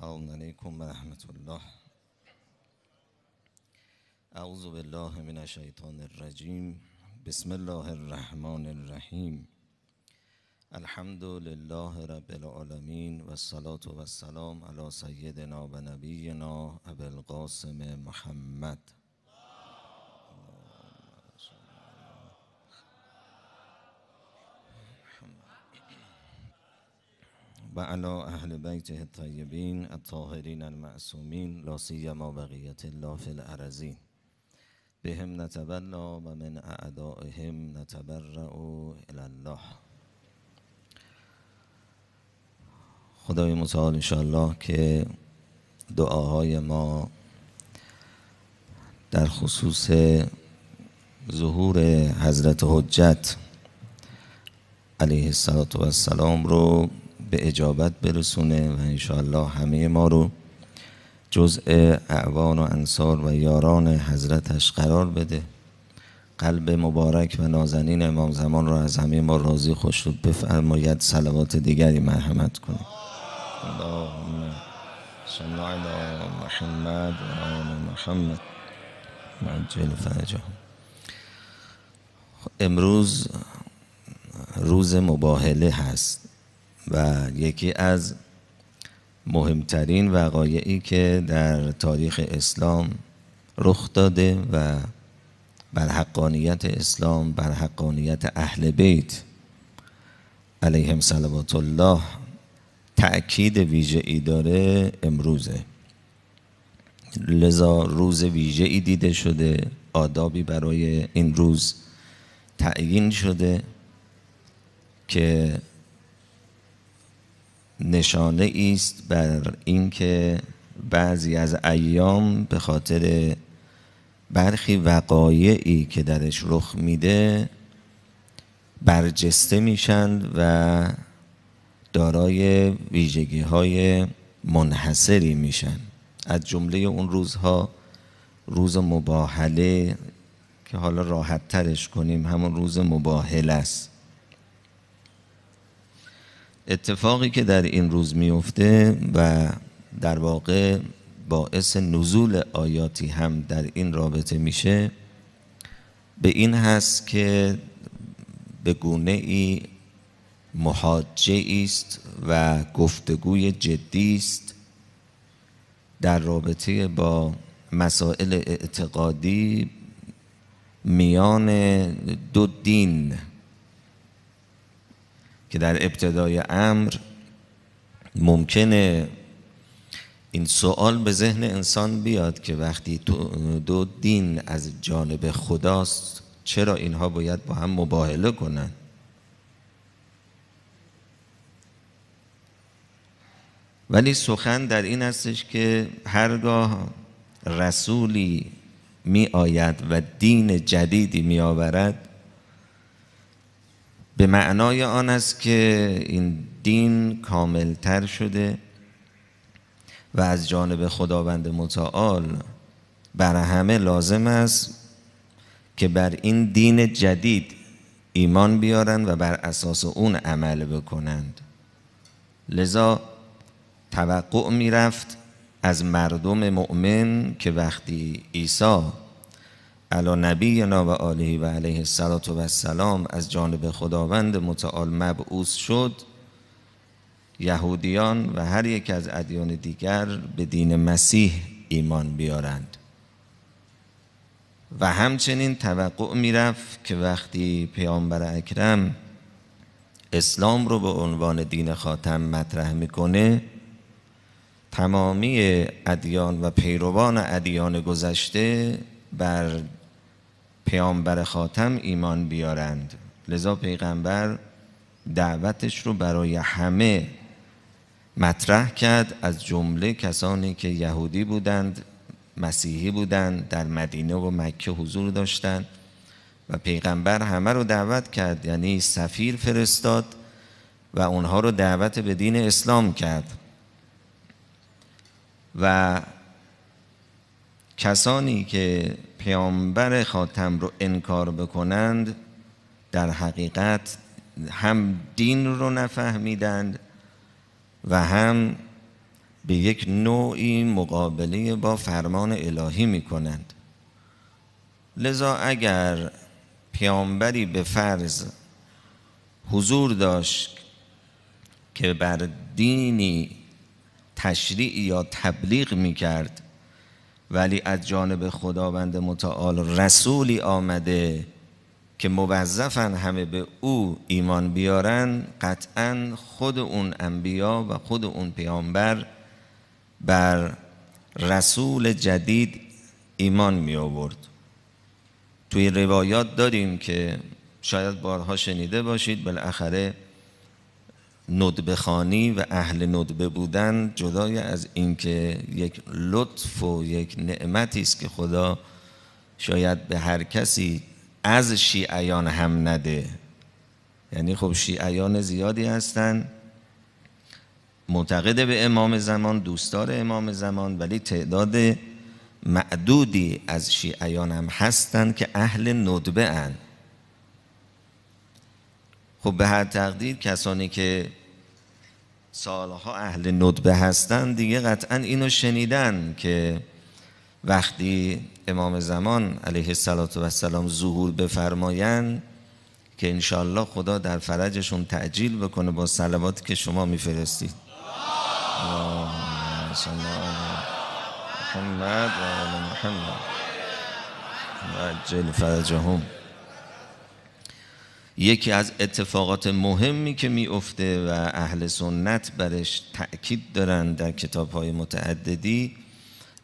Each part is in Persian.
سلام علیکم و رحمت الله اعوذ بالله من الشیطان الرجیم بسم الله الرحمن الرحیم الحمد لله رب العالمين و الصلاة و السلام علی سیدنا و نبینا ابو القاسم محمد و علی اهل بیت الطیبین الطاهرین المعصومین لا سیما بقیت الله فی الارضین بهم نتبلا و من اعدائهم نتبرع الى الله خدای متعال انشاءالله که دعاهای ما در خصوص ظهور حضرت حجت علیه السلام رو به اجابت برسونه و انشاءالله همه ما رو جزء اعوان و انصار و یاران حضرتش قرار بده قلب مبارک و نازنین امام زمان رو از همه ما راضی خوش رو بفرماید سلوات دیگری مرحمت کنیم اللهم صل محمد و آل محمد معجل امروز روز مباهله هست و یکی از مهمترین وقایعی که در تاریخ اسلام رخ داده و بر حقانیت اسلام بر حقانیت اهل بیت علیهم صلوات الله تأکید ویژه ای داره امروزه لذا روز ویژه ای دیده شده آدابی برای این روز تعیین شده که نشانه است بر اینکه بعضی از ایام به خاطر برخی وقایعی که درش رخ میده برجسته میشند و دارای ویژگی های منحصری میشن از جمله اون روزها روز مباهله که حالا راحت ترش کنیم همون روز مباهله است اتفاقی که در این روز میفته و در واقع باعث نزول آیاتی هم در این رابطه میشه به این هست که به گونه ای محاجه است و گفتگوی جدی است در رابطه با مسائل اعتقادی میان دو دین که در ابتدای امر ممکنه این سوال به ذهن انسان بیاد که وقتی دو دین از جانب خداست چرا اینها باید با هم مباهله کنند ولی سخن در این استش که هرگاه رسولی می آید و دین جدیدی می آورد به معنای آن است که این دین کاملتر شده و از جانب خداوند متعال بر همه لازم است که بر این دین جدید ایمان بیارند و بر اساس اون عمل بکنند لذا توقع میرفت از مردم مؤمن که وقتی عیسی علی نبینا و آله و علیه السلام و سلام از جانب خداوند متعال مبعوث شد یهودیان و هر یک از ادیان دیگر به دین مسیح ایمان بیارند و همچنین توقع میرفت که وقتی پیامبر اکرم اسلام رو به عنوان دین خاتم مطرح میکنه تمامی ادیان و پیروان ادیان گذشته بر پیامبر خاتم ایمان بیارند لذا پیغمبر دعوتش رو برای همه مطرح کرد از جمله کسانی که یهودی بودند مسیحی بودند در مدینه و مکه حضور داشتند و پیغمبر همه رو دعوت کرد یعنی سفیر فرستاد و اونها رو دعوت به دین اسلام کرد و کسانی که پیامبر خاتم رو انکار بکنند در حقیقت هم دین رو نفهمیدند و هم به یک نوعی مقابله با فرمان الهی می کنند لذا اگر پیامبری به فرض حضور داشت که بر دینی تشریع یا تبلیغ می کرد ولی از جانب خداوند متعال رسولی آمده که موظفن همه به او ایمان بیارن قطعا خود اون انبیا و خود اون پیامبر بر رسول جدید ایمان می آورد توی روایات داریم که شاید بارها شنیده باشید بالاخره ندبه خانی و اهل ندبه بودن جدای از اینکه یک لطف و یک نعمتی است که خدا شاید به هر کسی از شیعیان هم نده یعنی خب شیعیان زیادی هستند معتقد به امام زمان دوستدار امام زمان ولی تعداد معدودی از شیعیان هم هستند که اهل ندبه اند خب به هر تقدیر کسانی که سالها اهل ندبه هستند دیگه قطعا اینو شنیدن که وقتی امام زمان علیه السلام ظهور بفرمایند که انشالله خدا در فرجشون تعجیل بکنه با سلواتی که شما میفرستید محمد و محمد عجل فرجهم یکی از اتفاقات مهمی که میافته و اهل سنت برش تأکید دارند در کتاب های متعددی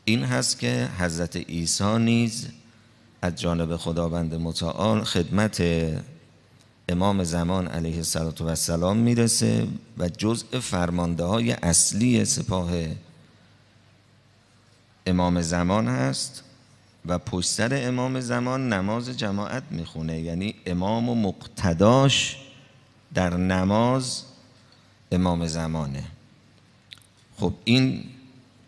این هست که حضرت عیسی نیز از جانب خداوند متعال خدمت امام زمان علیه السلام میرسه و جزء فرمانده های اصلی سپاه امام زمان هست و پشت سر امام زمان نماز جماعت میخونه یعنی امام و مقتداش در نماز امام زمانه خب این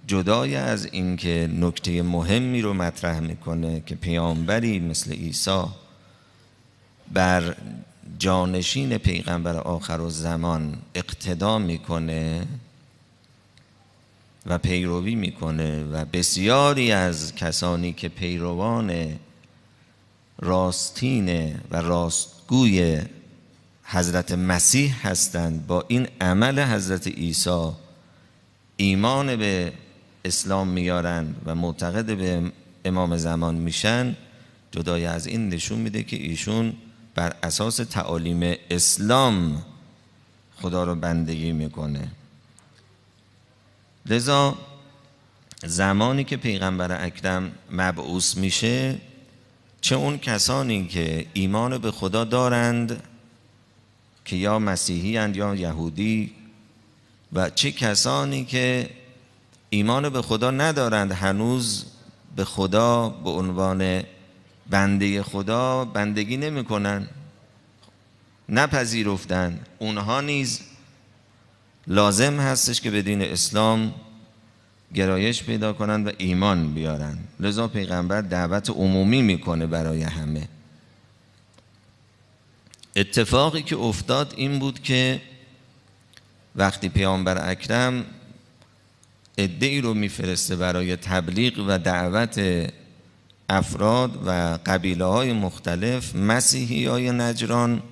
جدای از اینکه نکته مهمی رو مطرح میکنه که پیامبری مثل عیسی بر جانشین پیغمبر آخر و زمان اقتدا میکنه و پیروی میکنه و بسیاری از کسانی که پیروان راستین و راستگوی حضرت مسیح هستند با این عمل حضرت عیسی ایمان به اسلام میارند و معتقد به امام زمان میشن جدای از این نشون میده که ایشون بر اساس تعالیم اسلام خدا رو بندگی میکنه لذا زمانی که پیغمبر اکرم مبعوث میشه چه اون کسانی که ایمان به خدا دارند که یا مسیحی اند یا یهودی و چه کسانی که ایمان به خدا ندارند هنوز به خدا به عنوان بنده خدا بندگی نمی کنند نپذیرفتن اونها نیز لازم هستش که به دین اسلام گرایش پیدا کنند و ایمان بیارن لذا پیغمبر دعوت عمومی میکنه برای همه اتفاقی که افتاد این بود که وقتی پیامبر اکرم ادعی رو میفرسته برای تبلیغ و دعوت افراد و قبیله های مختلف مسیحی های نجران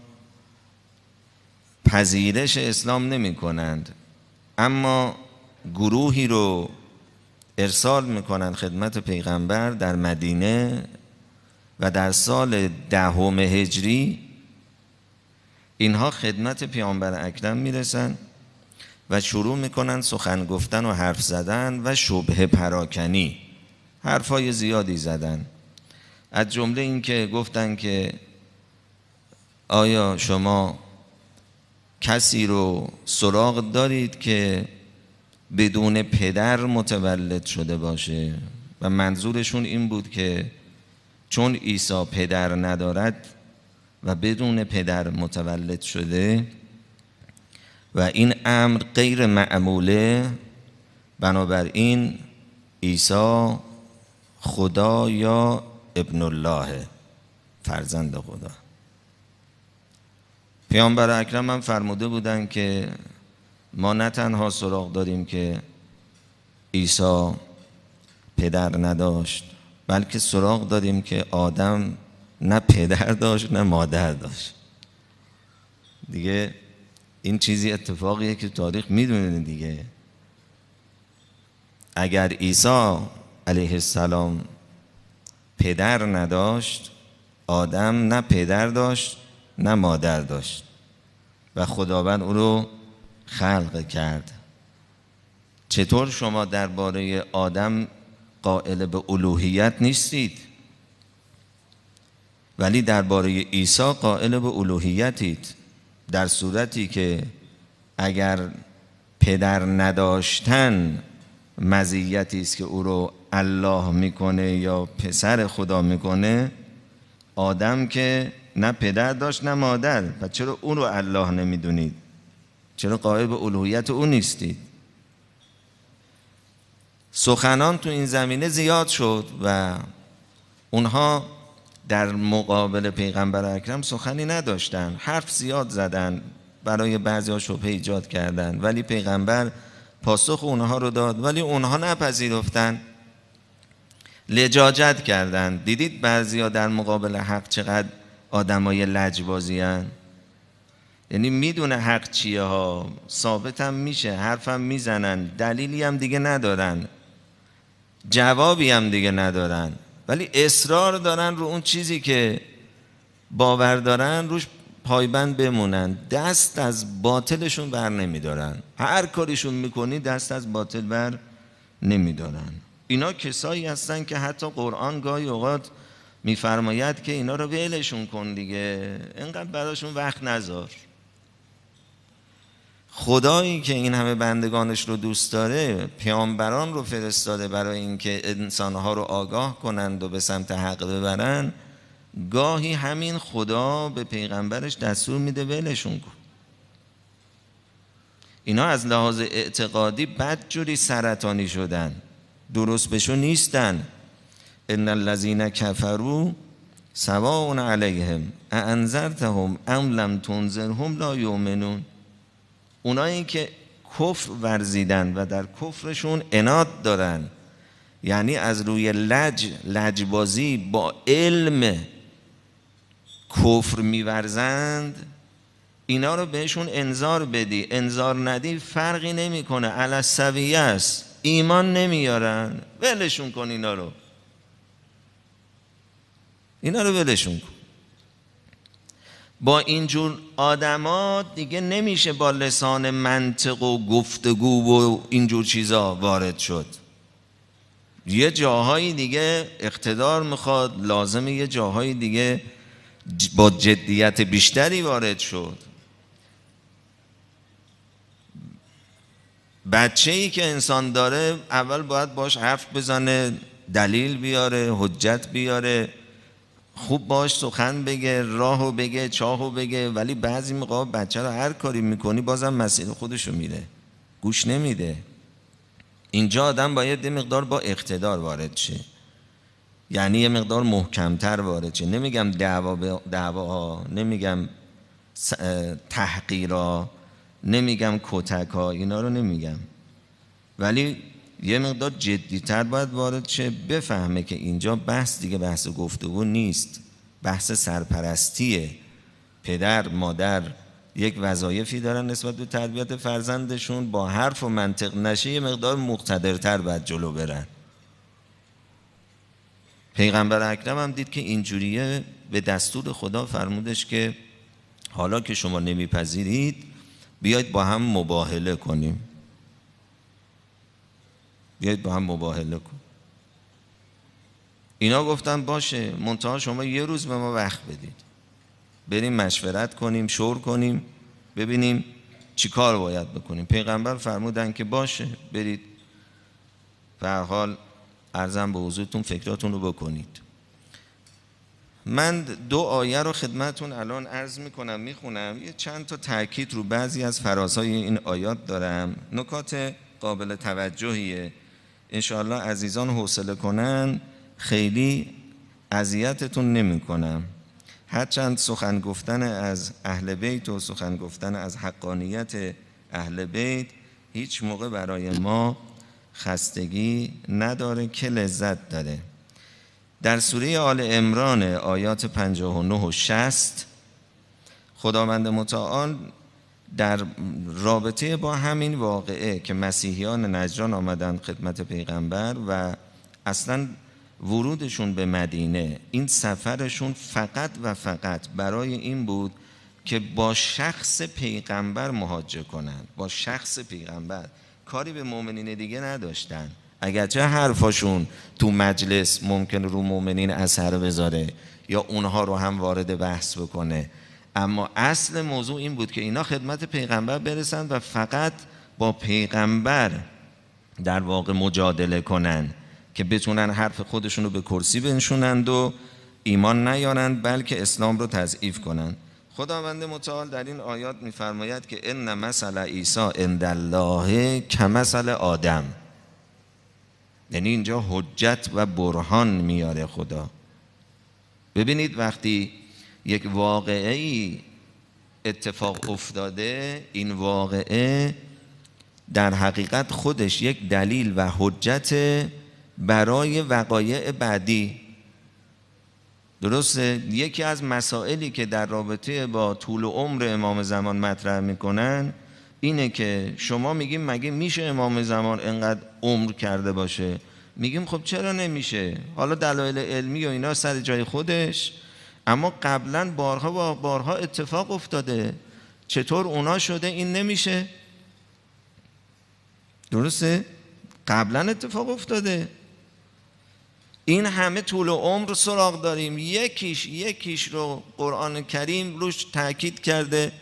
پذیرش اسلام نمی کنند اما گروهی رو ارسال میکنند خدمت پیغمبر در مدینه و در سال دهم هجری اینها خدمت پیامبر اکرم رسند و شروع میکنند سخن گفتن و حرف زدن و شبه پراکنی حرفای زیادی زدن از جمله اینکه گفتن که آیا شما کسی رو سراغ دارید که بدون پدر متولد شده باشه و منظورشون این بود که چون عیسی پدر ندارد و بدون پدر متولد شده و این امر غیر معموله بنابراین عیسی خدا یا ابن الله فرزند خدا پیامبر اکرم هم فرموده بودن که ما نه تنها سراغ داریم که عیسی پدر نداشت بلکه سراغ داریم که آدم نه پدر داشت نه مادر داشت دیگه این چیزی اتفاقیه که تاریخ میدونه دیگه اگر عیسی علیه السلام پدر نداشت آدم نه پدر داشت نه مادر داشت و خداوند او رو خلق کرد چطور شما درباره آدم قائل به الوهیت نیستید ولی درباره عیسی قائل به الوهیتید در صورتی که اگر پدر نداشتن مزیتی است که او رو الله میکنه یا پسر خدا میکنه آدم که نه پدر داشت نه مادر و چرا اون رو الله نمیدونید چرا قائل به الوهیت او نیستید سخنان تو این زمینه زیاد شد و اونها در مقابل پیغمبر اکرم سخنی نداشتن حرف زیاد زدن برای بعضی ها شبه ایجاد کردند ولی پیغمبر پاسخ اونها رو داد ولی اونها نپذیرفتن لجاجت کردند دیدید بعضی ها در مقابل حق چقدر آدمای لجبازی هن. یعنی میدونه حق چیه ها ثابت هم میشه حرفم میزنن دلیلی هم دیگه ندارن جوابی هم دیگه ندارن ولی اصرار دارن رو اون چیزی که باور دارن روش پایبند بمونن دست از باطلشون بر نمیدارن هر کاریشون میکنی دست از باطل بر نمیدارن اینا کسایی هستن که حتی قرآن گاهی اوقات میفرماید که اینا رو ولشون کن دیگه انقدر براشون وقت نذار خدایی که این همه بندگانش رو دوست داره پیامبران رو فرستاده برای اینکه انسانها رو آگاه کنند و به سمت حق ببرن گاهی همین خدا به پیغمبرش دستور میده ولشون کن اینا از لحاظ اعتقادی بدجوری سرطانی شدن درست بهشون نیستن ان الذین کفروا سواء علیهم انذرتهم ام لم تنذرهم لا يؤمنون اونایی که کفر ورزیدن و در کفرشون اناد دارن یعنی از روی لج لجبازی با علم کفر میورزند اینا رو بهشون انذار بدی انذار ندی فرقی نمیکنه علی است ایمان نمیارن ولشون کن اینا رو اینا رو ولشون کن با اینجور آدما دیگه نمیشه با لسان منطق و گفتگو و اینجور چیزا وارد شد یه جاهایی دیگه اقتدار میخواد لازمه یه جاهایی دیگه با جدیت بیشتری وارد شد بچه ای که انسان داره اول باید باش حرف بزنه دلیل بیاره حجت بیاره خوب باش سخن بگه راهو بگه چاهو بگه ولی بعضی موقع بچه رو هر کاری میکنی بازم مسیر خودشو میره گوش نمیده اینجا آدم باید یه مقدار با اقتدار وارد شه یعنی یه مقدار محکمتر وارد شه نمیگم دعوا دعواها نمیگم تحقیرها نمیگم کتک ها اینا رو نمیگم ولی یه مقدار جدیتر باید وارد شه بفهمه که اینجا بحث دیگه بحث گفتگو نیست بحث سرپرستیه پدر مادر یک وظایفی دارن نسبت به تربیت فرزندشون با حرف و منطق نشه یه مقدار مقتدرتر باید جلو برن پیغمبر اکرم هم دید که اینجوریه به دستور خدا فرمودش که حالا که شما نمیپذیرید بیاید با هم مباهله کنیم بیایید با هم مباهله کن اینا گفتن باشه منتها شما یه روز به ما وقت بدید بریم مشورت کنیم شور کنیم ببینیم چی کار باید بکنیم پیغمبر فرمودن که باشه برید و حال ارزم به حضورتون فکراتون رو بکنید من دو آیه رو خدمتون الان عرض میکنم میخونم یه چند تا تاکید رو بعضی از فرازهای این آیات دارم نکات قابل توجهیه انشاءالله عزیزان حوصله کنن خیلی اذیتتون نمیکنم هرچند سخن گفتن از اهل بیت و سخن گفتن از حقانیت اهل بیت هیچ موقع برای ما خستگی نداره که لذت داره در سوره آل عمران آیات 59 و 60 خداوند متعال در رابطه با همین واقعه که مسیحیان نجران آمدن خدمت پیغمبر و اصلا ورودشون به مدینه این سفرشون فقط و فقط برای این بود که با شخص پیغمبر مهاجه کنند با شخص پیغمبر کاری به مؤمنین دیگه نداشتن اگرچه حرفاشون تو مجلس ممکن رو مؤمنین اثر بذاره یا اونها رو هم وارد بحث بکنه اما اصل موضوع این بود که اینا خدمت پیغمبر برسند و فقط با پیغمبر در واقع مجادله کنند که بتونن حرف خودشون رو به کرسی بنشونند و ایمان نیارند بلکه اسلام رو تضعیف کنند خداوند متعال در این آیات میفرماید که ان مثل عیسی عند الله کمثل آدم یعنی اینجا حجت و برهان میاره خدا ببینید وقتی یک واقعه ای اتفاق افتاده این واقعه در حقیقت خودش یک دلیل و حجت برای وقایع بعدی درسته یکی از مسائلی که در رابطه با طول عمر امام زمان مطرح میکنن اینه که شما میگیم مگه میشه امام زمان انقدر عمر کرده باشه میگیم خب چرا نمیشه حالا دلایل علمی و اینا سر جای خودش اما قبلا بارها با بارها اتفاق افتاده چطور اونا شده این نمیشه درسته قبلا اتفاق افتاده این همه طول عمر سراغ داریم یکیش یکیش رو قرآن کریم روش تاکید کرده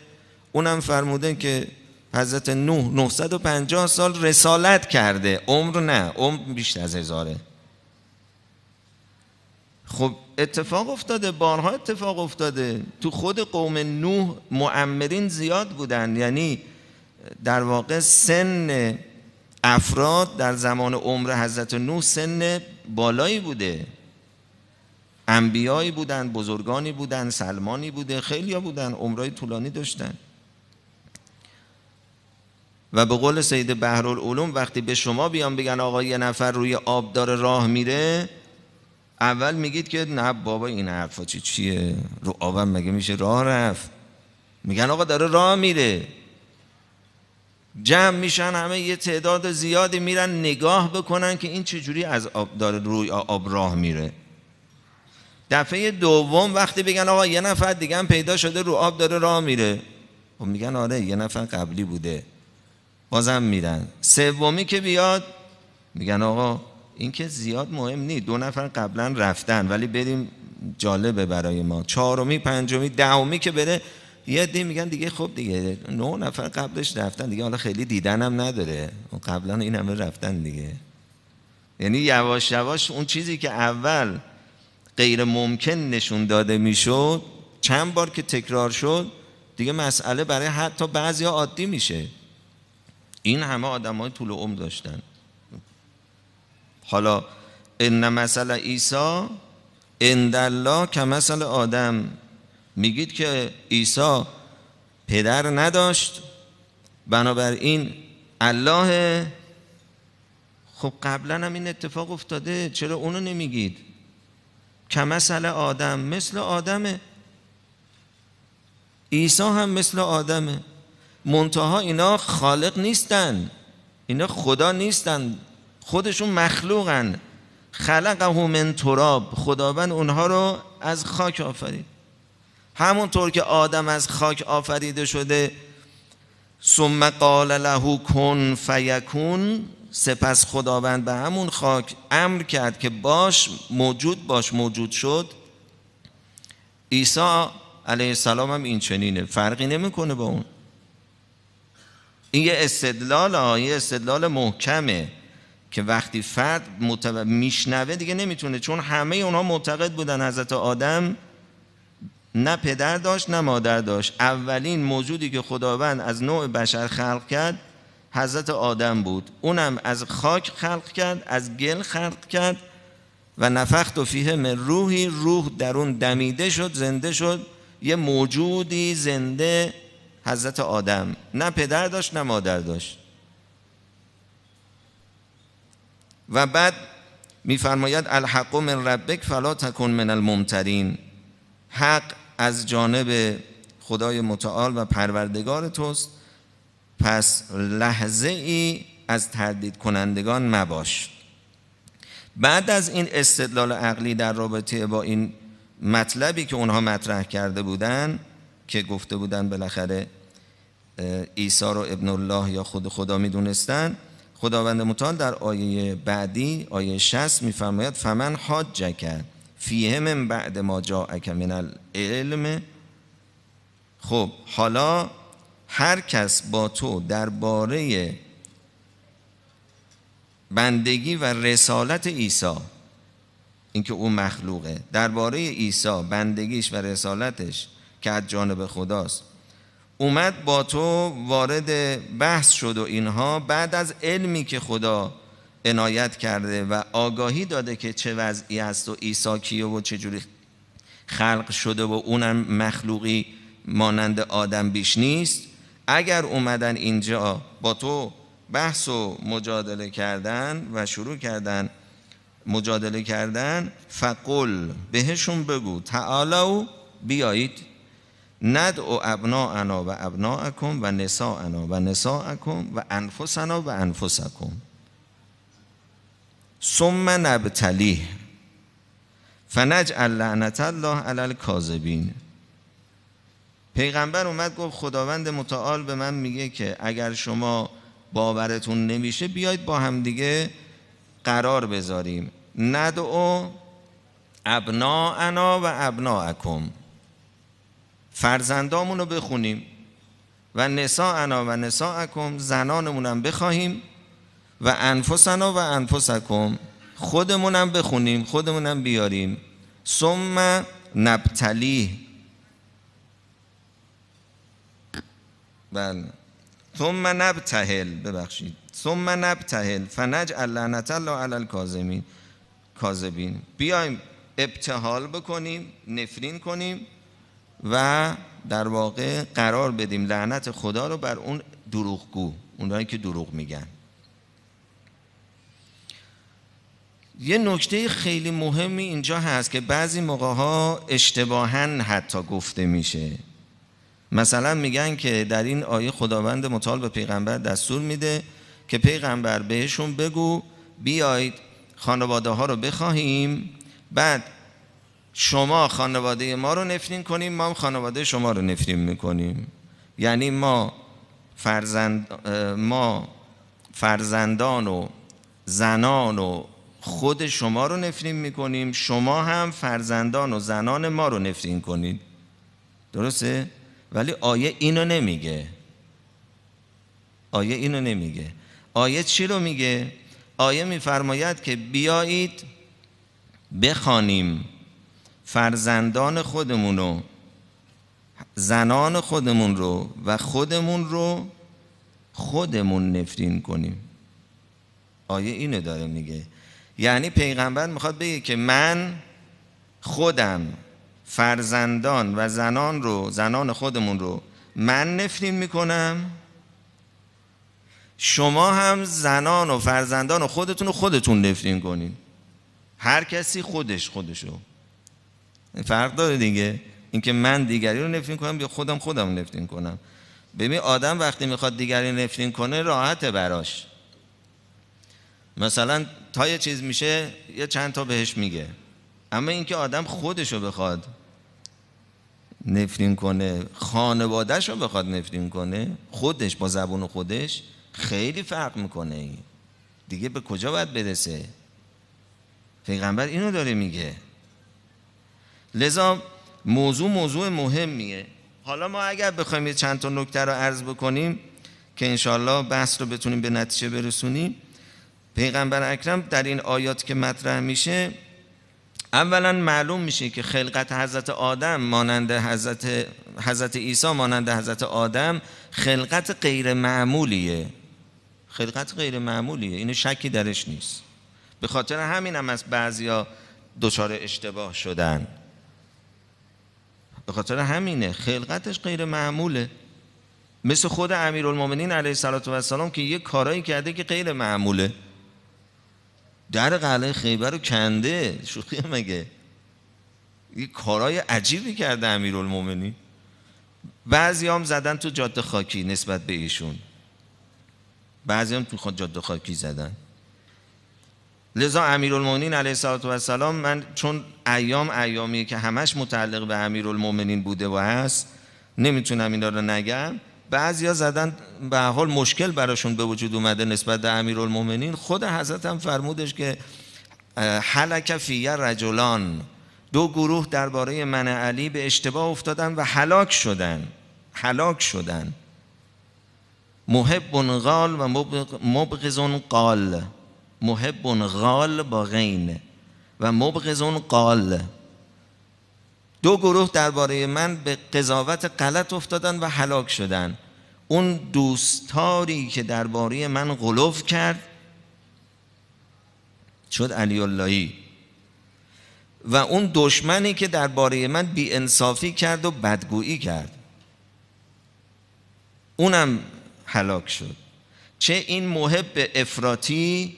اونم فرموده که حضرت نوح 950 سال رسالت کرده عمر نه عمر بیشتر از هزاره خب اتفاق افتاده بارها اتفاق افتاده تو خود قوم نوح معمرین زیاد بودن یعنی در واقع سن افراد در زمان عمر حضرت نوح سن بالایی بوده انبیایی بودن بزرگانی بودن سلمانی بوده ها بودن عمرای طولانی داشتن و به قول سید بهرالعلوم وقتی به شما بیان بگن آقا یه نفر روی آب داره راه میره اول میگید که نه بابا این حرفا چی چیه رو آبم مگه میشه راه رفت میگن آقا داره راه میره جمع میشن همه یه تعداد زیادی میرن نگاه بکنن که این چجوری از آب داره روی آب راه میره دفعه دوم وقتی بگن آقا یه نفر دیگه پیدا شده رو آب داره راه میره و خب میگن آره یه نفر قبلی بوده بازم میرن سومی که بیاد میگن آقا اینکه زیاد مهم نیست دو نفر قبلا رفتن ولی بریم جالبه برای ما چهارمی پنجمی دهمی که بره یه دی میگن دیگه خب دیگه نه نفر قبلش رفتن دیگه حالا خیلی دیدنم نداره قبلا این همه رفتن دیگه یعنی یواش یواش اون چیزی که اول غیر ممکن نشون داده میشد چند بار که تکرار شد دیگه مسئله برای حتی بعضی عادی میشه این همه آدم های طول عمر داشتن حالا ان مثل عیسی عند الله که مثل آدم میگید که عیسی پدر نداشت بنابراین الله خب قبلا هم این اتفاق افتاده چرا اونو نمیگید که مثل آدم مثل آدمه عیسی هم مثل آدمه منتها اینا خالق نیستن اینا خدا نیستن خودشون مخلوقن خلقه من تراب خداوند اونها رو از خاک آفرید همونطور که آدم از خاک آفریده شده ثم قال له کن فیکون سپس خداوند به همون خاک امر کرد که باش موجود باش موجود شد عیسی علیه السلام هم این چنینه فرقی نمیکنه با اون این یه استدلال ها یه استدلال محکمه که وقتی فرد میشنوه دیگه نمیتونه چون همه اونها معتقد بودن حضرت آدم نه پدر داشت نه مادر داشت اولین موجودی که خداوند از نوع بشر خلق کرد حضرت آدم بود اونم از خاک خلق کرد از گل خلق کرد و نفخت و فیه من روحی روح در اون دمیده شد زنده شد یه موجودی زنده حضرت آدم نه پدر داشت نه مادر داشت و بعد میفرماید الحق من ربک فلا تکن من الممترین حق از جانب خدای متعال و پروردگار توست پس لحظه ای از تردید کنندگان مباش بعد از این استدلال عقلی در رابطه با این مطلبی که اونها مطرح کرده بودن که گفته بودن بالاخره عیسی رو ابن الله یا خود خدا میدونستند خداوند متعال در آیه بعدی آیه 60 میفرماید فمن حاجک فیه من بعد ما جا من العلم خب حالا هر کس با تو درباره بندگی و رسالت عیسی اینکه او مخلوقه درباره عیسی بندگیش و رسالتش که از جانب خداست اومد با تو وارد بحث شد و اینها بعد از علمی که خدا عنایت کرده و آگاهی داده که چه وضعی است و عیسی کیه و چه جوری خلق شده و اونم مخلوقی مانند آدم بیش نیست اگر اومدن اینجا با تو بحث و مجادله کردن و شروع کردن مجادله کردن فقل بهشون بگو تعالو بیایید ابنا انا و ابنا اکم و انا و اکم و انا و اکم ثم نبتلیه فنج لعنت الله علی کاذبین پیغمبر اومد گفت خداوند متعال به من میگه که اگر شما باورتون نمیشه بیاید با همدیگه قرار بذاریم ابنا انا و ابنا اکم فرزندامون رو بخونیم و نسا انا و نسا اکم زنانمونم بخواهیم و انفسنا و انفسکم خودمونم بخونیم خودمونم بیاریم ثم نبتلی بله ثم نبتهل ببخشید ثم نبتهل فنجعل لعنت الله علی الکاذبین کاذبین بیایم ابتحال بکنیم نفرین کنیم و در واقع قرار بدیم لعنت خدا رو بر اون دروغگو اونایی که دروغ میگن یه نکته خیلی مهمی اینجا هست که بعضی موقع ها اشتباهن حتی گفته میشه مثلا میگن که در این آیه خداوند متعال به پیغمبر دستور میده که پیغمبر بهشون بگو بیاید خانواده ها رو بخواهیم بعد شما خانواده ما رو نفرین کنیم ما هم خانواده شما رو نفرین میکنیم یعنی ما فرزند ما فرزندان و زنان و خود شما رو نفرین میکنیم شما هم فرزندان و زنان ما رو نفرین کنید درسته؟ ولی آیه اینو نمیگه آیه اینو نمیگه آیه چی رو میگه؟ آیه میفرماید که بیایید بخوانیم فرزندان خودمون رو زنان خودمون رو و خودمون رو خودمون نفرین کنیم آیه اینو داره میگه یعنی پیغمبر میخواد بگه که من خودم فرزندان و زنان رو زنان خودمون رو من نفرین میکنم شما هم زنان و فرزندان و خودتون رو خودتون نفرین کنین هر کسی خودش خودشو فرق داره دیگه اینکه من دیگری رو نفرین کنم یا خودم خودم نفرین کنم ببین آدم وقتی میخواد دیگری نفرین کنه راحت براش مثلا تا یه چیز میشه یه چند تا بهش میگه اما اینکه آدم خودش رو بخواد نفرین کنه خانوادهش رو بخواد نفرین کنه خودش با زبون خودش خیلی فرق میکنه دیگه به کجا باید برسه پیغمبر اینو داره میگه لذا موضوع موضوع مهمیه حالا ما اگر بخوایم یه چند تا نکته رو عرض بکنیم که انشالله بحث رو بتونیم به نتیجه برسونیم پیغمبر اکرم در این آیات که مطرح میشه اولا معلوم میشه که خلقت حضرت آدم مانند حضرت, حضرت عیسی مانند حضرت آدم خلقت غیر معمولیه خلقت غیر معمولیه اینو شکی درش نیست به خاطر همین هم از بعضیا دچار اشتباه شدن به خاطر همینه خلقتش غیر معموله مثل خود المومنین علیه السلام که یه کارایی کرده که غیر معموله در قلعه خیبر رو کنده شوخی مگه یه کارای عجیبی کرده المومنین بعضی هم زدن تو جاده خاکی نسبت به ایشون بعضی هم تو خود جاده خاکی زدن لذا امیرالمومنین علیه السلام من چون ایام ایامیه که همش متعلق به امیرالمومنین بوده و هست نمیتونم اینا رو نگم بعضیا زدن به حال مشکل براشون به وجود اومده نسبت به امیرالمومنین خود حضرت هم فرمودش که حلک فی رجلان دو گروه درباره من علی به اشتباه افتادن و حلاک شدن هلاک شدن محب قال و مبغزون قال محبون غال با غین و مبغزون قال دو گروه درباره من به قضاوت غلط افتادن و هلاک شدن اون دوستاری که درباره من غلوف کرد شد علی اللهی و اون دشمنی که درباره من بی انصافی کرد و بدگویی کرد اونم حلاک شد چه این محب افراطی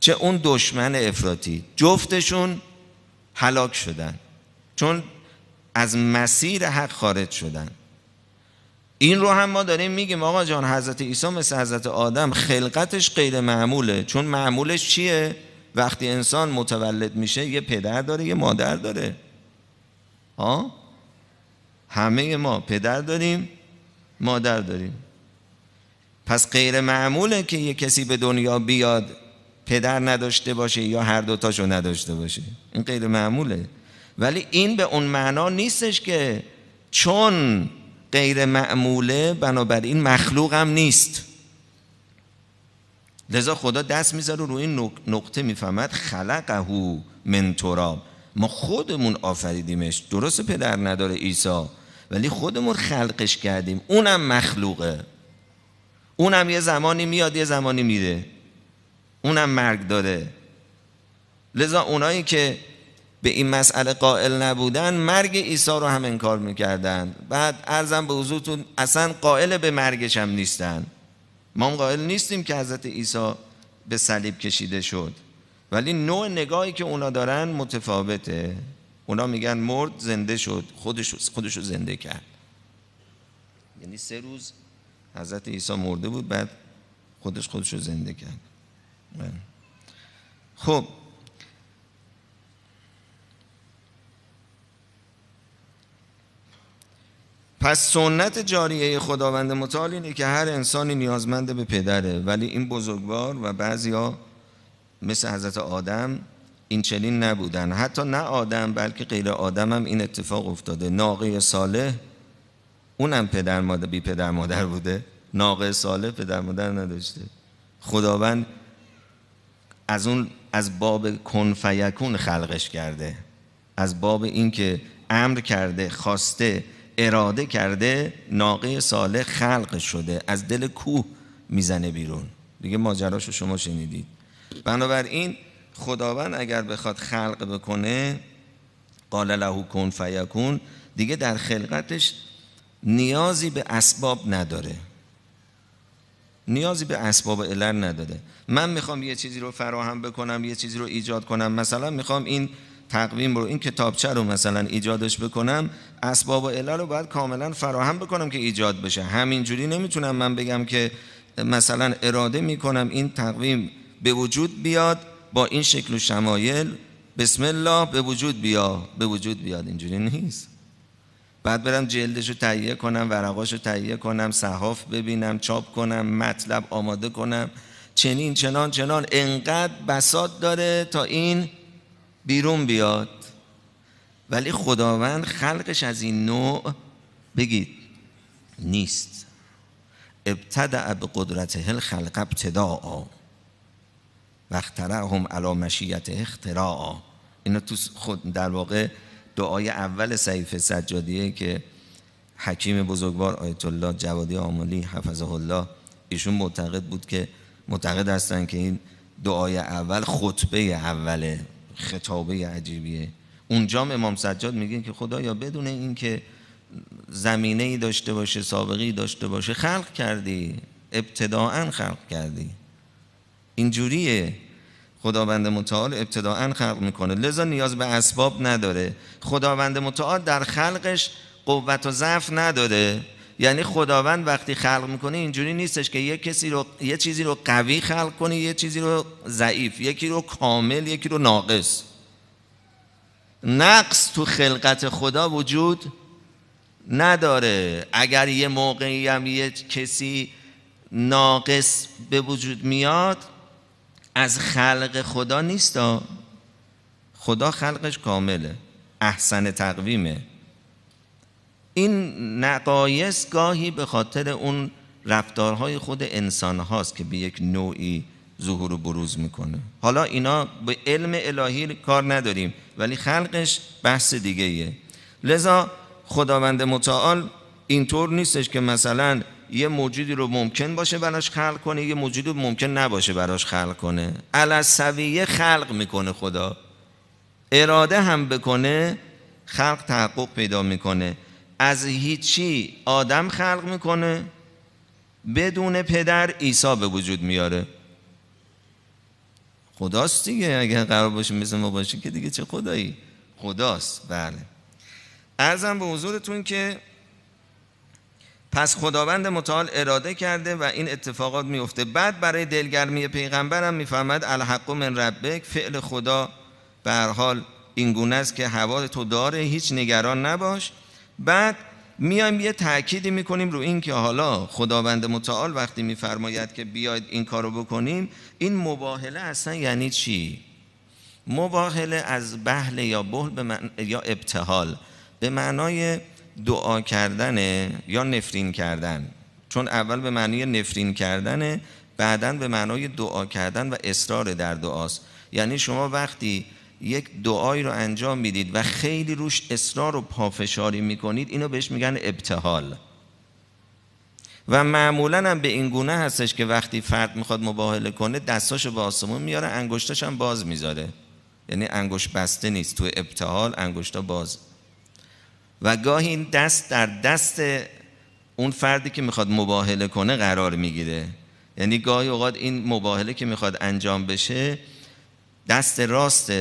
چه اون دشمن افراطی جفتشون هلاک شدن چون از مسیر حق خارج شدن این رو هم ما داریم میگیم آقا جان حضرت عیسی مثل حضرت آدم خلقتش غیر معموله چون معمولش چیه وقتی انسان متولد میشه یه پدر داره یه مادر داره ها همه ما پدر داریم مادر داریم پس غیر معموله که یه کسی به دنیا بیاد پدر نداشته باشه یا هر دوتاشو نداشته باشه این غیر معموله ولی این به اون معنا نیستش که چون غیر معموله بنابراین مخلوقم نیست لذا خدا دست میذاره روی این نقطه میفهمد خلقهو من تراب ما خودمون آفریدیمش درست پدر نداره عیسی ولی خودمون خلقش کردیم اونم مخلوقه اونم یه زمانی میاد یه زمانی میره اونم مرگ داره لذا اونایی که به این مسئله قائل نبودن مرگ عیسی رو هم انکار میکردن بعد ارزم به حضورتون اصلا قائل به مرگش هم نیستن ما هم قائل نیستیم که حضرت عیسی به صلیب کشیده شد ولی نوع نگاهی که اونا دارن متفاوته اونا میگن مرد زنده شد خودش خودشو زنده کرد یعنی سه روز حضرت عیسی مرده بود بعد خودش خودش رو زنده کرد بله. خب پس سنت جاریه خداوند متعال اینه که هر انسانی نیازمند به پدره ولی این بزرگوار و بعضی ها مثل حضرت آدم این چنین نبودن حتی نه آدم بلکه غیر آدم هم این اتفاق افتاده ناقه صالح اونم پدر مادر بی پدر مادر بوده ناقه صالح پدر مادر نداشته خداوند از اون از باب کن فیکون خلقش کرده از باب اینکه امر کرده خواسته اراده کرده ناقه صالح خلق شده از دل کوه میزنه بیرون دیگه ماجراشو شما شنیدید بنابراین خداوند اگر بخواد خلق بکنه قال له کن فیکون دیگه در خلقتش نیازی به اسباب نداره نیازی به اسباب علل نداده من میخوام یه چیزی رو فراهم بکنم یه چیزی رو ایجاد کنم مثلا میخوام این تقویم رو این کتابچه رو مثلا ایجادش بکنم اسباب و علل رو باید کاملا فراهم بکنم که ایجاد بشه همینجوری نمیتونم من بگم که مثلا اراده میکنم این تقویم به وجود بیاد با این شکل و شمایل بسم الله به وجود بیا به وجود بیاد اینجوری نیست بعد برم جلدش رو تهیه کنم ورقاش رو تهیه کنم صحاف ببینم چاپ کنم مطلب آماده کنم چنین چنان چنان انقدر بساط داره تا این بیرون بیاد ولی خداوند خلقش از این نوع بگید نیست ابتدع به قدرته الخلق ابتداعا و اخترعهم علا مشیت اختراعا اینا تو خود در واقع دعای اول صحیف سجادیه که حکیم بزرگوار آیت الله جوادی آمالی حفظه الله ایشون معتقد بود که معتقد هستن که این دعای اول خطبه اوله خطابه عجیبیه اونجا امام سجاد میگه که خدایا بدون این که زمینه ای داشته باشه سابقی داشته باشه خلق کردی ابتداعا خلق کردی اینجوریه خداوند متعال ابتداعا خلق میکنه لذا نیاز به اسباب نداره خداوند متعال در خلقش قوت و ضعف نداره یعنی خداوند وقتی خلق میکنه اینجوری نیستش که یه کسی رو یه چیزی رو قوی خلق کنه یه چیزی رو ضعیف یکی رو کامل یکی رو ناقص نقص تو خلقت خدا وجود نداره اگر یه موقعی هم یه کسی ناقص به وجود میاد از خلق خدا نیست خدا خلقش کامله احسن تقویمه این نقایص گاهی به خاطر اون رفتارهای خود انسان هاست که به یک نوعی ظهور و بروز میکنه حالا اینا به علم الهی کار نداریم ولی خلقش بحث دیگه ایه لذا خداوند متعال اینطور نیستش که مثلا یه موجودی رو ممکن باشه براش خلق کنه یه موجودی رو ممکن نباشه براش خلق کنه علصویه خلق میکنه خدا اراده هم بکنه خلق تحقق پیدا میکنه از هیچی آدم خلق میکنه بدون پدر عیسی به وجود میاره خداست دیگه اگر قرار باشه مثل ما باشه که دیگه چه خدایی خداست بله ارزم به حضورتون که پس خداوند متعال اراده کرده و این اتفاقات میفته بعد برای دلگرمی پیغمبرم میفهمد الحق من ربک فعل خدا به هر حال این گونه است که هوا تو داره هیچ نگران نباش بعد میایم یه تأکیدی میکنیم رو این که حالا خداوند متعال وقتی میفرماید که بیاید این کارو بکنیم این مباهله اصلا یعنی چی مباهله از بهل یا بهل به یا ابتحال به معنای دعا کردنه یا نفرین کردن چون اول به معنی نفرین کردنه بعدا به معنای دعا کردن و اصرار در دعاست یعنی شما وقتی یک دعایی رو انجام میدید و خیلی روش اصرار و پافشاری میکنید اینو بهش میگن ابتحال و معمولا هم به این گونه هستش که وقتی فرد میخواد مباهله کنه دستاشو به آسمون میاره انگشتاشم باز میذاره یعنی انگشت بسته نیست تو ابتحال انگشتا باز و گاهی این دست در دست اون فردی که میخواد مباهله کنه قرار میگیره یعنی گاهی اوقات این مباهله که میخواد انجام بشه دست راست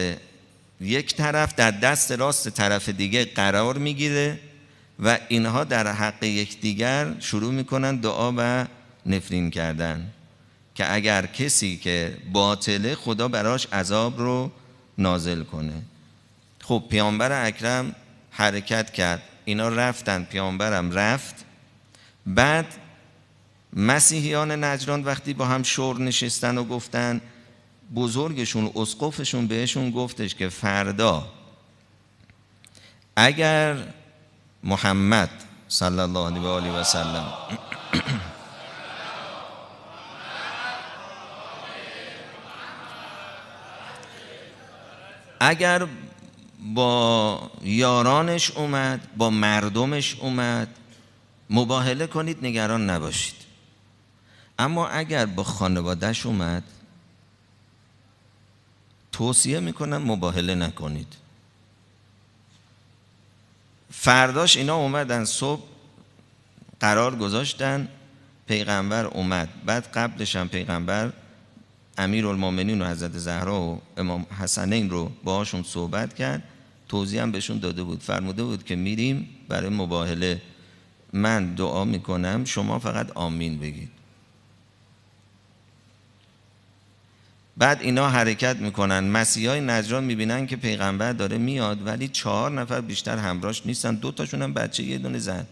یک طرف در دست راست طرف دیگه قرار میگیره و اینها در حق یکدیگر شروع میکنن دعا و نفرین کردن که اگر کسی که باطله خدا براش عذاب رو نازل کنه خب پیامبر اکرم حرکت کرد اینا رفتن پیامبرم رفت بعد مسیحیان نجران وقتی با هم شور نشستن و گفتن بزرگشون اسقفشون بهشون گفتش که فردا اگر محمد صلی الله علیه و آله و سلم اگر با یارانش اومد با مردمش اومد مباهله کنید نگران نباشید اما اگر با خانوادهش اومد توصیه میکنم مباهله نکنید فرداش اینا اومدن صبح قرار گذاشتن پیغمبر اومد بعد قبلشم پیغمبر امیر المامنین و حضرت زهرا و امام حسنین رو باهاشون صحبت کرد توضیح هم بهشون داده بود فرموده بود که میریم برای مباهله من دعا میکنم شما فقط آمین بگید بعد اینا حرکت میکنن مسیح های نجران میبینن که پیغمبر داره میاد ولی چهار نفر بیشتر همراهش نیستن دو تاشون هم بچه یه دونه زن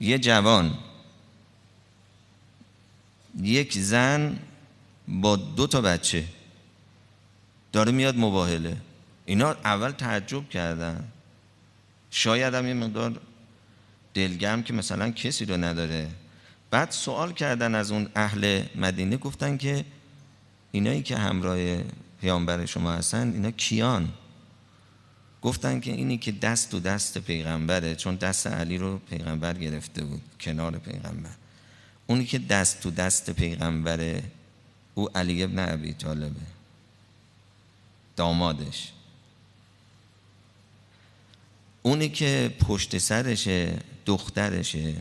یه جوان یک زن با دو تا بچه داره میاد مباهله اینا اول تعجب کردن شاید هم یه مقدار دلگم که مثلا کسی رو نداره بعد سوال کردن از اون اهل مدینه گفتن که اینایی که همراه پیامبر شما هستن اینا کیان گفتن که اینی که دست و دست پیغمبره چون دست علی رو پیغمبر گرفته بود کنار پیغمبر اونی که دست تو دست پیغمبره او علی ابن عبی طالبه دامادش اونی که پشت سرشه دخترشه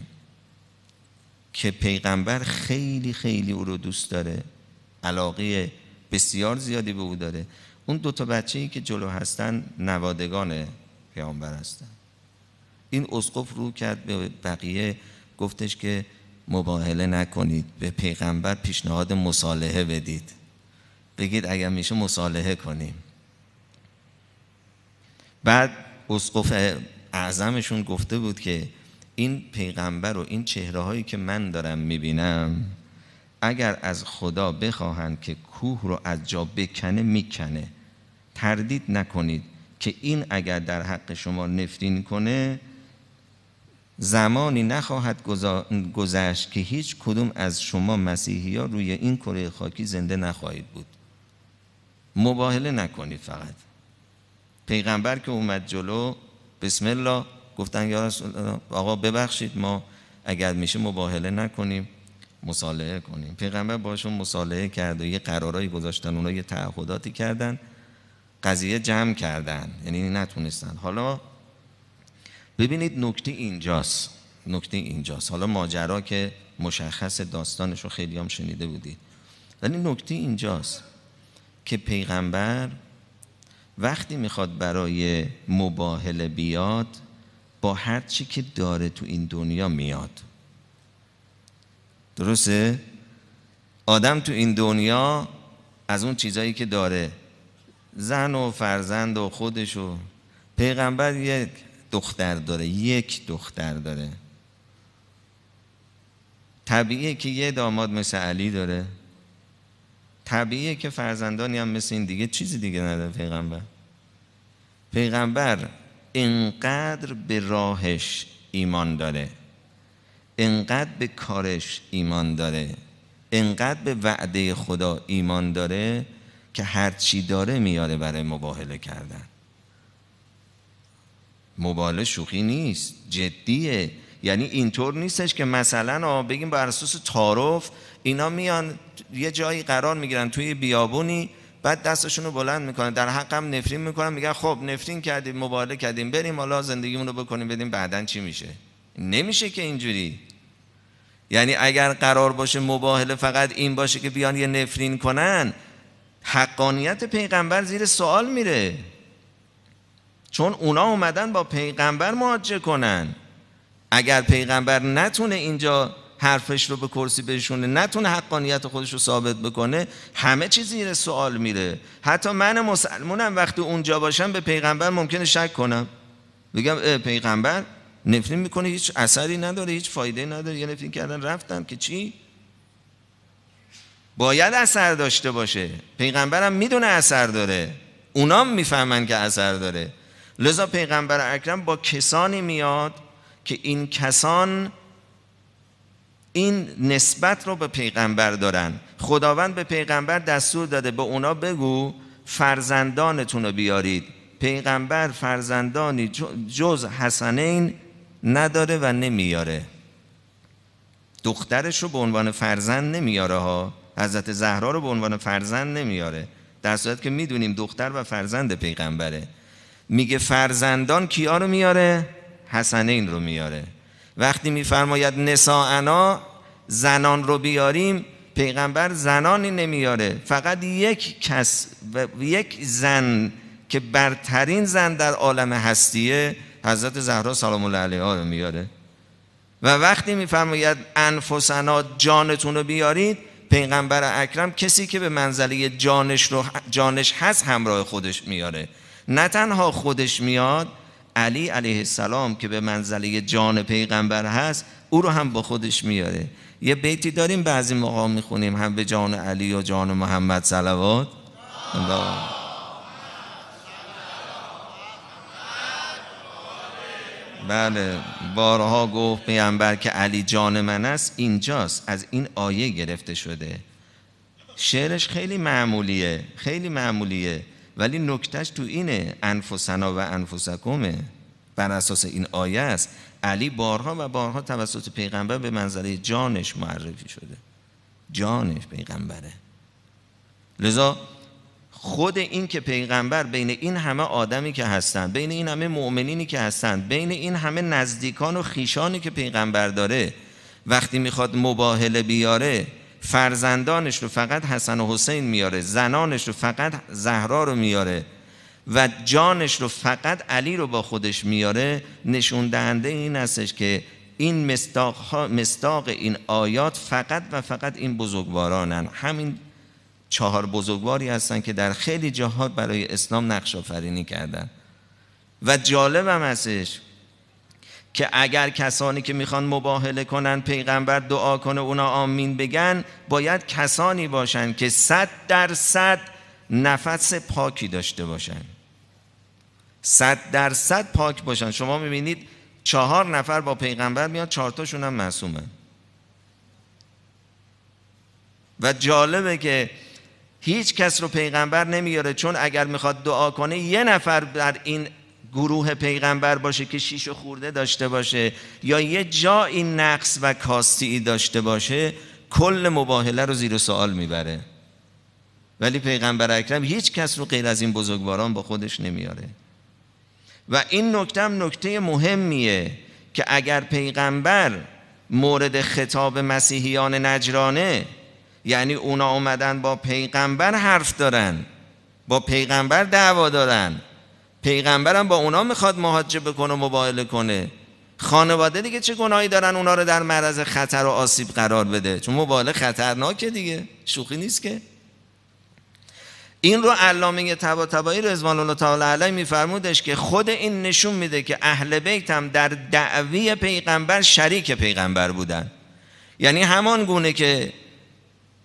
که پیغمبر خیلی خیلی او رو دوست داره علاقه بسیار زیادی به او داره اون دو بچه ای که جلو هستن نوادگان پیغمبر هستن این اسقف رو کرد به بقیه گفتش که مباهله نکنید به پیغمبر پیشنهاد مصالحه بدید بگید اگر میشه مصالحه کنیم بعد اسقف اعظمشون گفته بود که این پیغمبر و این چهره هایی که من دارم میبینم اگر از خدا بخواهند که کوه رو از جا بکنه میکنه تردید نکنید که این اگر در حق شما نفرین کنه زمانی نخواهد گذشت که هیچ کدوم از شما مسیحی ها روی این کره خاکی زنده نخواهید بود مباهله نکنید فقط پیغمبر که اومد جلو بسم الله گفتن یا آقا ببخشید ما اگر میشه مباهله نکنیم مصالحه کنیم پیغمبر باشون مصالحه کرد و یه قرارایی گذاشتن اونا یه تعهداتی کردن قضیه جمع کردن یعنی نتونستن حالا ببینید نکته اینجاست نکته اینجاست حالا ماجرا که مشخص داستانش رو خیلی هم شنیده بودید ولی نکته اینجاست که پیغمبر وقتی میخواد برای مباهله بیاد با هر چی که داره تو این دنیا میاد درسته؟ آدم تو این دنیا از اون چیزایی که داره زن و فرزند و خودش و پیغمبر یک دختر داره یک دختر داره طبیعیه که یه داماد مثل علی داره طبیعیه که فرزندانی هم مثل این دیگه چیزی دیگه نداره پیغمبر پیغمبر انقدر به راهش ایمان داره انقدر به کارش ایمان داره انقدر به وعده خدا ایمان داره که هرچی داره میاره برای مباهله کردن مباله شوخی نیست جدیه یعنی اینطور نیستش که مثلا بگیم بر اساس تعارف اینا میان یه جایی قرار میگیرن توی بیابونی بعد دستشون رو بلند میکنن در حقم نفرین میکنن میگن خب نفرین کردیم مباله کردیم بریم حالا زندگیمون رو بکنیم بدیم بعدا چی میشه نمیشه که اینجوری یعنی اگر قرار باشه مباهله فقط این باشه که بیان یه نفرین کنن حقانیت پیغمبر زیر سوال میره چون اونا اومدن با پیغمبر معاجه کنن اگر پیغمبر نتونه اینجا حرفش رو به کرسی بشونه نتونه حقانیت خودش رو ثابت بکنه همه چیز زیر سوال میره حتی من مسلمونم وقتی اونجا باشم به پیغمبر ممکنه شک کنم بگم پیغمبر نفرین میکنه هیچ اثری نداره هیچ فایده نداره یه نفرین کردن رفتم که چی باید اثر داشته باشه پیغمبرم میدونه اثر داره اونام میفهمن که اثر داره لذا پیغمبر اکرم با کسانی میاد که این کسان این نسبت رو به پیغمبر دارن خداوند به پیغمبر دستور داده به اونا بگو فرزندانتون رو بیارید پیغمبر فرزندانی جز حسنین نداره و نمیاره دخترش رو به عنوان فرزند نمیاره ها حضرت زهرا رو به عنوان فرزند نمیاره در صورت که میدونیم دختر و فرزند پیغمبره میگه فرزندان کیا رو میاره حسنین رو میاره وقتی میفرماید نساءنا زنان رو بیاریم پیغمبر زنانی نمیاره فقط یک کس و یک زن که برترین زن در عالم هستیه حضرت زهرا سلام الله علیها رو میاره و وقتی میفرماید انفسنا جانتون رو بیارید پیغمبر اکرم کسی که به منزله جانش, رو جانش هست همراه خودش میاره نه تنها خودش میاد علی علیه السلام که به منزله جان پیغمبر هست او رو هم با خودش میاره یه بیتی داریم بعضی مقام میخونیم هم به جان علی و جان محمد صلوات بله بارها گفت پیامبر که علی جان من است اینجاست از این آیه گرفته شده شعرش خیلی معمولیه خیلی معمولیه ولی نکتش تو اینه انفسنا و انفسکمه بر اساس این آیه است علی بارها و بارها توسط پیغمبر به منظره جانش معرفی شده جانش پیغمبره لذا خود این که پیغمبر بین این همه آدمی که هستند بین این همه مؤمنینی که هستند بین این همه نزدیکان و خیشانی که پیغمبر داره وقتی میخواد مباهله بیاره فرزندانش رو فقط حسن و حسین میاره زنانش رو فقط زهرا رو میاره و جانش رو فقط علی رو با خودش میاره نشون دهنده این استش که این مستاق, این آیات فقط و فقط این بزرگوارانن همین چهار بزرگواری هستن که در خیلی جهات برای اسلام نقش آفرینی کردن و جالبم هستش که اگر کسانی که میخوان مباهله کنن پیغمبر دعا کنه اونا آمین بگن باید کسانی باشن که صد درصد نفس پاکی داشته باشن صد درصد پاک باشن شما میبینید چهار نفر با پیغمبر میاد چهارتاشون هم معصومه و جالبه که هیچ کس رو پیغمبر نمیاره چون اگر میخواد دعا کنه یه نفر در این گروه پیغمبر باشه که شیش و خورده داشته باشه یا یه جا این نقص و کاستی داشته باشه کل مباهله رو زیر سوال میبره ولی پیغمبر اکرم هیچ کس رو غیر از این بزرگواران با خودش نمیاره و این نکته هم نکته مهمیه که اگر پیغمبر مورد خطاب مسیحیان نجرانه یعنی اونا اومدن با پیغمبر حرف دارن با پیغمبر دعوا دارن پیغمبرم با اونا میخواد مهاجه بکنه و مباهله کنه خانواده دیگه چه گناهی دارن اونا رو در معرض خطر و آسیب قرار بده چون مباهله خطرناکه دیگه شوخی نیست که این رو علامه تبایی رضوان الله تعالی علیه میفرمودش که خود این نشون میده که اهل بیت هم در دعوی پیغمبر شریک پیغمبر بودن یعنی همان گونه که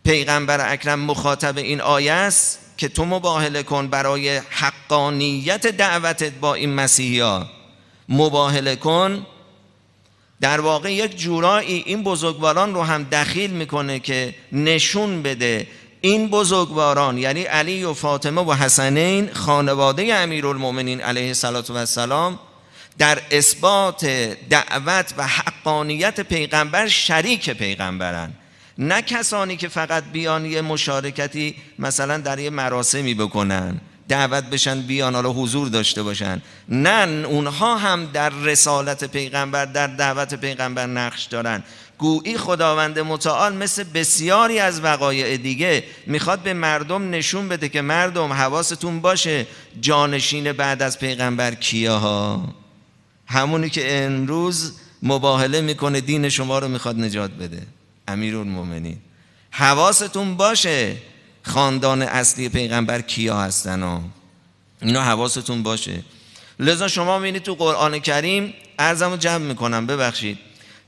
پیغمبر اکرم مخاطب این آیه است که تو مباهله کن برای حقانیت دعوتت با این مسیحیا ها مباهله کن در واقع یک جورایی این بزرگواران رو هم دخیل میکنه که نشون بده این بزرگواران یعنی علی و فاطمه و حسنین خانواده امیرالمومنین علیه السلام در اثبات دعوت و حقانیت پیغمبر شریک پیغمبرن نه کسانی که فقط بیان یه مشارکتی مثلا در یه مراسمی بکنن دعوت بشن بیان حالا حضور داشته باشن نه اونها هم در رسالت پیغمبر در دعوت پیغمبر نقش دارن گویی خداوند متعال مثل بسیاری از وقایع دیگه میخواد به مردم نشون بده که مردم حواستون باشه جانشین بعد از پیغمبر کیاها همونی که امروز مباهله میکنه دین شما رو میخواد نجات بده امیرالمومنین حواستون باشه خاندان اصلی پیغمبر کیا هستن اینو اینا حواستون باشه لذا شما میبینید تو قرآن کریم ارزمو جمع میکنم ببخشید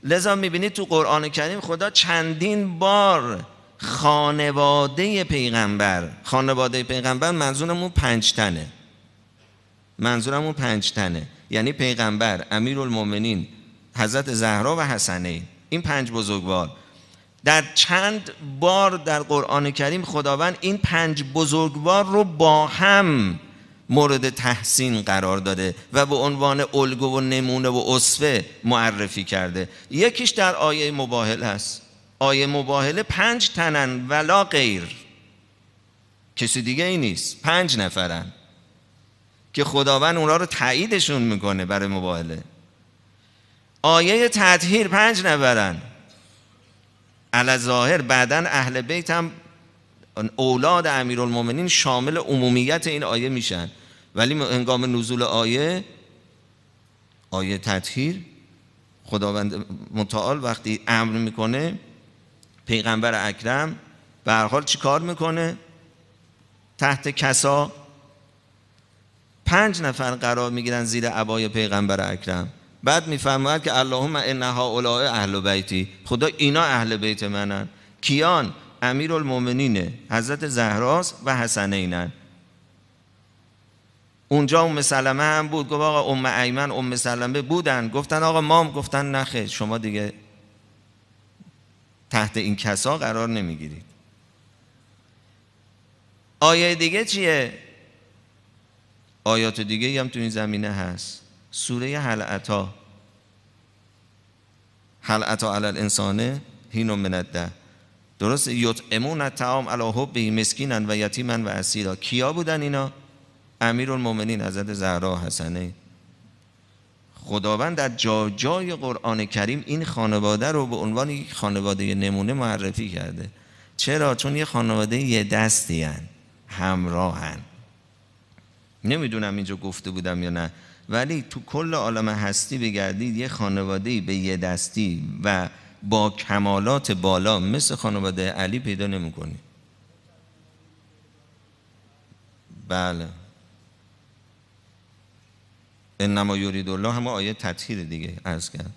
لذا میبینید تو قرآن کریم خدا چندین بار خانواده پیغمبر خانواده پیغمبر منظورمون پنج تنه منظورمون پنج تنه یعنی پیغمبر امیر المومنین حضرت زهرا و حسنه این پنج بزرگوار در چند بار در قرآن کریم خداوند این پنج بزرگوار رو با هم مورد تحسین قرار داده و به عنوان الگو و نمونه و اصفه معرفی کرده یکیش در آیه مباهل هست آیه مباهله پنج تنن ولا غیر کسی دیگه ای نیست پنج نفرن که خداوند اونا رو تاییدشون میکنه برای مباهله آیه تطهیر پنج نفرن علا ظاهر بعدا اهل بیت هم اولاد امیرالمومنین شامل عمومیت این آیه میشن ولی انگام نزول آیه آیه تطهیر خداوند متعال وقتی امر میکنه پیغمبر اکرم به حال چی کار میکنه تحت کسا پنج نفر قرار میگیرن زیر عبای پیغمبر اکرم بعد میفرماید که اللهم ان هؤلاء اهل بیتی خدا اینا اهل بیت منن کیان المومنینه حضرت زهراس و حسنینن اونجا ام سلمه هم بود گفت آقا ام ایمن ام سلمه بودن گفتن آقا مام گفتن نخیر شما دیگه تحت این کسا قرار نمیگیرید آیه دیگه چیه آیات دیگه هم تو این زمینه هست سوره حلعتا اتا علل انسانه علی منده درسته من درست درست یطعمون الطعام علی حبه مسکینا و یتیمن و اسیرا کیا بودن اینا المومنین حضرت زهرا حسنه خداوند در جا جای قرآن کریم این خانواده رو به عنوان یک خانواده نمونه معرفی کرده چرا؟ چون یه خانواده یه دستی هن. همراهن نمیدونم اینجا گفته بودم یا نه ولی تو کل عالم هستی بگردید یه خانواده به یه دستی و با کمالات بالا مثل خانواده علی پیدا نمیکنی بله انما یورید الله هم آیه تطهیر دیگه از کرد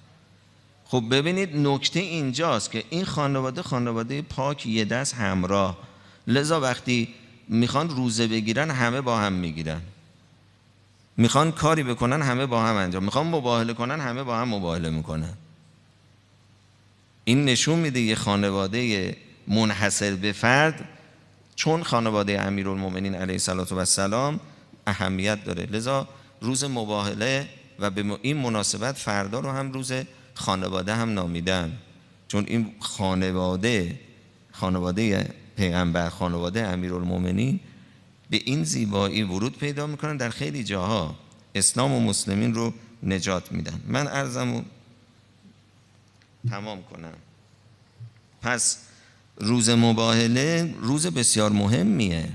خب ببینید نکته اینجاست که این خانواده خانواده پاک یه دست همراه لذا وقتی میخوان روزه بگیرن همه با هم میگیرن میخوان کاری بکنن همه با هم انجام میخوان مباهله کنن همه با هم مباهله میکنن این نشون میده یه خانواده منحصر به فرد چون خانواده امیرالمومنین علیه و السلام اهمیت داره لذا روز مباهله و به این مناسبت فردا رو هم روز خانواده هم نامیدن چون این خانواده خانواده پیغمبر خانواده امیرالمومنین به این زیبایی ورود پیدا میکنن در خیلی جاها اسلام و مسلمین رو نجات میدن من ارزمو تمام کنم پس روز مباهله روز بسیار مهمیه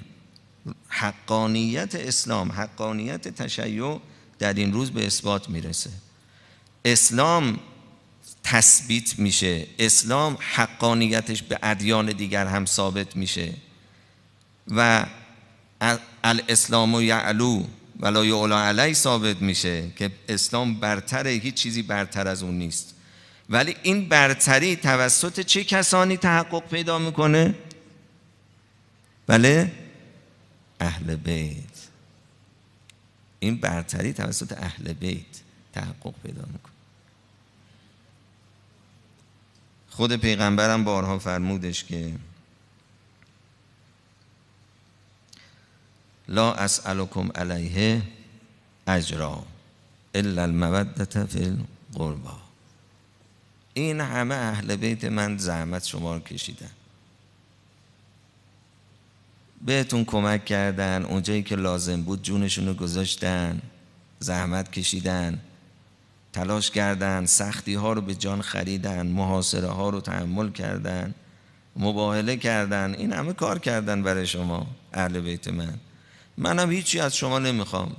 حقانیت اسلام حقانیت تشیع در این روز به اثبات میرسه اسلام تثبیت میشه اسلام حقانیتش به ادیان دیگر هم ثابت میشه و الاسلام و یعلو ولا یعلا علی ثابت میشه که اسلام برتره هیچ چیزی برتر از اون نیست ولی این برتری توسط چه کسانی تحقق پیدا میکنه؟ بله؟ اهل بیت این برتری توسط اهل بیت تحقق پیدا میکنه خود پیغمبرم بارها فرمودش که لا اسالکم علیه اجرا الا المودت فی القربا این همه اهل بیت من زحمت شما رو کشیدن بهتون کمک کردن اونجایی که لازم بود جونشون رو گذاشتن زحمت کشیدن تلاش کردن سختی ها رو به جان خریدن محاصره ها رو تحمل کردن مباهله کردن این همه کار کردن برای شما اهل بیت من منم هیچی از شما نمیخوام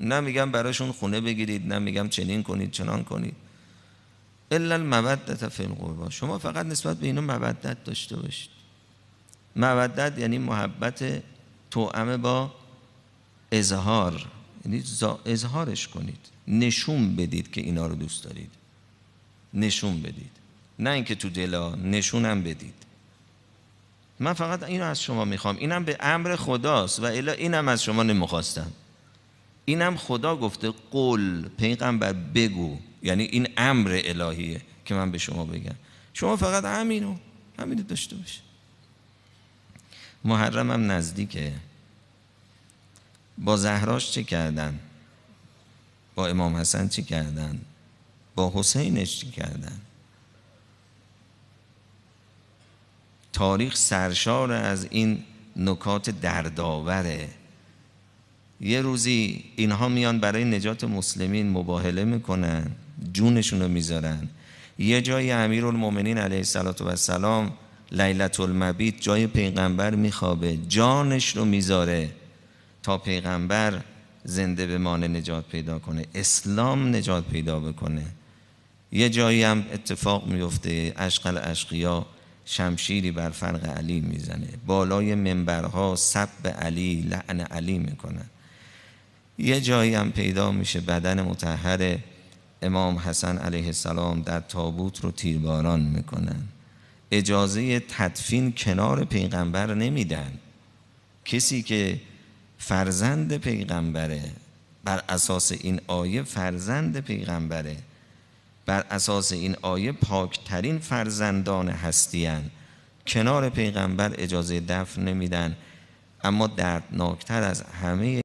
نمیگم میگم براشون خونه بگیرید نمیگم چنین کنید چنان کنید الا المودت فی القربا شما فقط نسبت به اینو مودت داشته باشید مودت یعنی محبت توعمه با اظهار یعنی اظهارش کنید نشون بدید که اینا رو دوست دارید نشون بدید نه اینکه تو دلا نشونم بدید من فقط اینو از شما میخوام اینم به امر خداست و الا اینم از شما نمیخواستم اینم خدا گفته قل پیغمبر بگو یعنی این امر الهیه که من به شما بگم شما فقط همینو همینو داشته باش محرمم نزدیکه با زهراش چه کردن با امام حسن چه کردن با حسینش چه کردن تاریخ سرشار از این نکات دردآوره یه روزی اینها میان برای نجات مسلمین مباهله میکنن جونشون رو میذارن یه جای المومنین علیه السلام لیلت المبید جای پیغمبر میخوابه جانش رو میذاره تا پیغمبر زنده به نجات پیدا کنه اسلام نجات پیدا بکنه یه جایی هم اتفاق میفته اشقل اشقیا شمشیری بر فرق علی میزنه بالای منبرها سب علی لعن علی میکنن یه جایی هم پیدا میشه بدن متحر امام حسن علیه السلام در تابوت رو تیرباران میکنن اجازه تدفین کنار پیغمبر نمیدن کسی که فرزند پیغمبره بر اساس این آیه فرزند پیغمبره بر اساس این آیه پاکترین فرزندان هستیان کنار پیغمبر اجازه دفن نمیدن اما دردناکتر از همه